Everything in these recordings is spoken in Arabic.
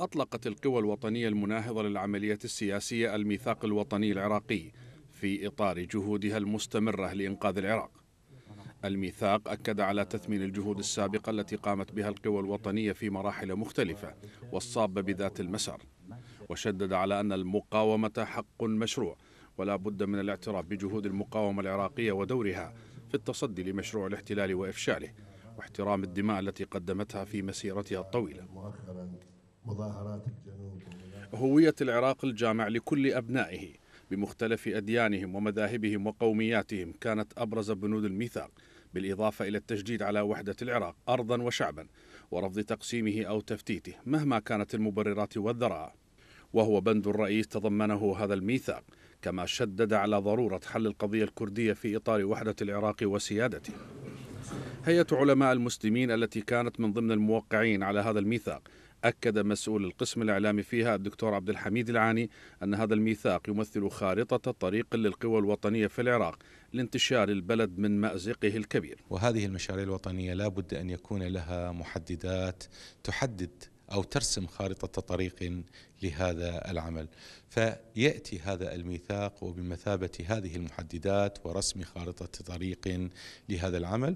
أطلقت القوى الوطنية المناهضة للعملية السياسية الميثاق الوطني العراقي في إطار جهودها المستمرة لإنقاذ العراق الميثاق أكد على تثمين الجهود السابقة التي قامت بها القوى الوطنية في مراحل مختلفة والصابة بذات المسار وشدد على أن المقاومة حق مشروع ولا بد من الاعتراف بجهود المقاومة العراقية ودورها في التصدي لمشروع الاحتلال وإفشاله واحترام الدماء التي قدمتها في مسيرتها الطويلة هوية العراق الجامع لكل أبنائه بمختلف أديانهم ومذاهبهم وقومياتهم كانت أبرز بنود الميثاق بالإضافة إلى التشديد على وحدة العراق أرضا وشعبا ورفض تقسيمه أو تفتيته مهما كانت المبررات والذرائع وهو بند الرئيس تضمنه هذا الميثاق كما شدد على ضرورة حل القضية الكردية في إطار وحدة العراق وسيادته هيئة علماء المسلمين التي كانت من ضمن الموقعين على هذا الميثاق أكد مسؤول القسم الإعلامي فيها الدكتور عبد الحميد العاني أن هذا الميثاق يمثل خارطة طريق للقوى الوطنية في العراق لانتشار البلد من مأزقه الكبير وهذه المشاريع الوطنية لا بد أن يكون لها محددات تحدد أو ترسم خارطة طريق لهذا العمل فيأتي هذا الميثاق وبمثابة هذه المحددات ورسم خارطة طريق لهذا العمل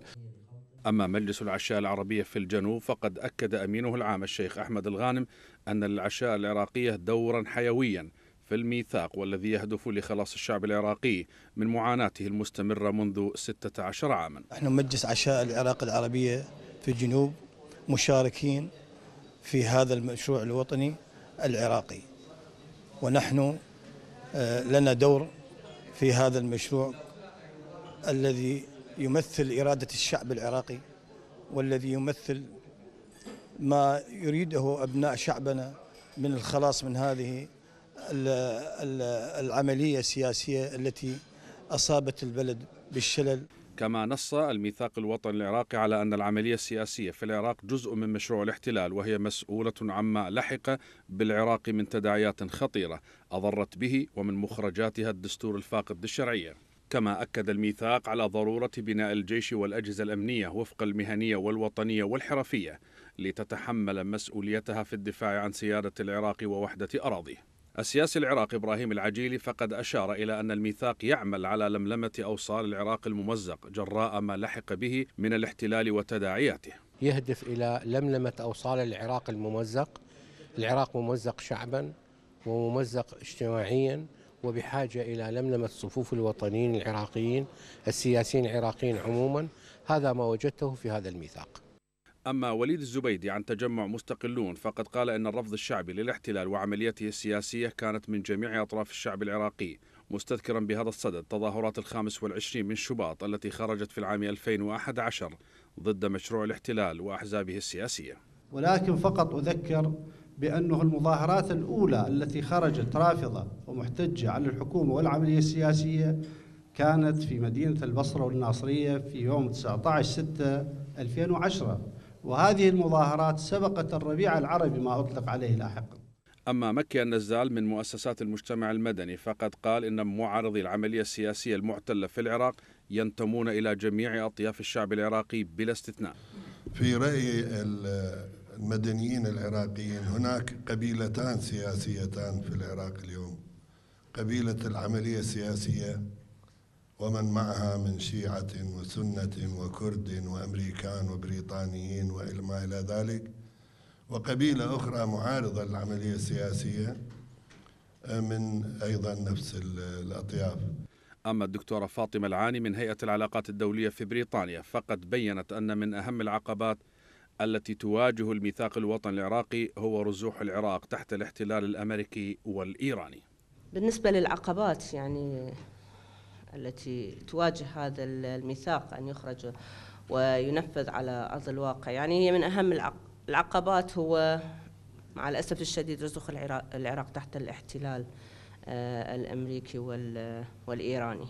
أما مجلس العشاء العربية في الجنوب فقد أكد أمينه العام الشيخ أحمد الغانم أن العشاء العراقية دورا حيويا في الميثاق والذي يهدف لخلاص الشعب العراقي من معاناته المستمرة منذ 16 عاما نحن مجلس عشاء العراق العربية في الجنوب مشاركين في هذا المشروع الوطني العراقي ونحن آه، لنا دور في هذا المشروع الذي يمثل إرادة الشعب العراقي والذي يمثل ما يريده أبناء شعبنا من الخلاص من هذه العملية السياسية التي أصابت البلد بالشلل كما نص الميثاق الوطني العراقي على أن العملية السياسية في العراق جزء من مشروع الاحتلال وهي مسؤولة عما لحق بالعراق من تداعيات خطيرة أضرت به ومن مخرجاتها الدستور الفاقد للشرعية كما أكد الميثاق على ضرورة بناء الجيش والأجهزة الأمنية وفق المهنية والوطنية والحرفية لتتحمل مسؤوليتها في الدفاع عن سيادة العراق ووحدة أراضيه السياسي العراقي ابراهيم العجيلي فقد اشار الى ان الميثاق يعمل على لملمه اوصال العراق الممزق جراء ما لحق به من الاحتلال وتداعياته. يهدف الى لملمه اوصال العراق الممزق. العراق ممزق شعبا وممزق اجتماعيا وبحاجه الى لملمه صفوف الوطنيين العراقيين السياسيين العراقيين عموما هذا ما وجدته في هذا الميثاق. أما وليد الزبيدي عن تجمع مستقلون فقد قال إن الرفض الشعبي للاحتلال وعمليته السياسية كانت من جميع أطراف الشعب العراقي مستذكرا بهذا الصدد تظاهرات الخامس والعشرين من شباط التي خرجت في العام 2011 ضد مشروع الاحتلال وأحزابه السياسية ولكن فقط أذكر بأنه المظاهرات الأولى التي خرجت رافضة ومحتجة على الحكومة والعملية السياسية كانت في مدينة البصرة والناصرية في يوم 19 6 2010 وهذه المظاهرات سبقت الربيع العربي ما أطلق عليه لاحقا أما مكي النزال من مؤسسات المجتمع المدني فقد قال إن معارضي العملية السياسية المعتلة في العراق ينتمون إلى جميع أطياف الشعب العراقي بلا استثناء في رأي المدنيين العراقيين هناك قبيلتان سياسيتان في العراق اليوم قبيلة العملية السياسية ومن معها من شيعة وسنة وكرد وأمريكان وبريطانيين وإلى ما إلى ذلك وقبيلة أخرى معارضة للعملية السياسية آه، من أيضا نفس الأطياف أما الدكتورة فاطمة العاني من هيئة العلاقات الدولية في بريطانيا فقد بيّنت أن من أهم العقبات التي تواجه الميثاق الوطني العراقي هو رزوح العراق تحت الاحتلال الأمريكي والإيراني بالنسبة للعقبات يعني التي تواجه هذا الميثاق أن يخرج وينفذ على أرض الواقع يعني هي من أهم العقبات هو مع الأسف الشديد رسوخ العراق, تحت الاحتلال آه، الأمريكي والإيراني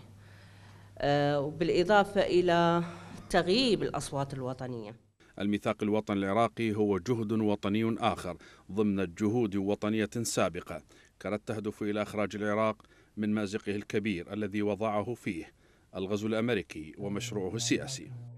آه، وبالاضافه إلى تغييب الأصوات الوطنية الميثاق الوطني العراقي هو جهد وطني آخر ضمن جهود وطنية سابقة كانت تهدف إلى إخراج العراق من مازقه الكبير الذي وضعه فيه الغزو الامريكي ومشروعه السياسي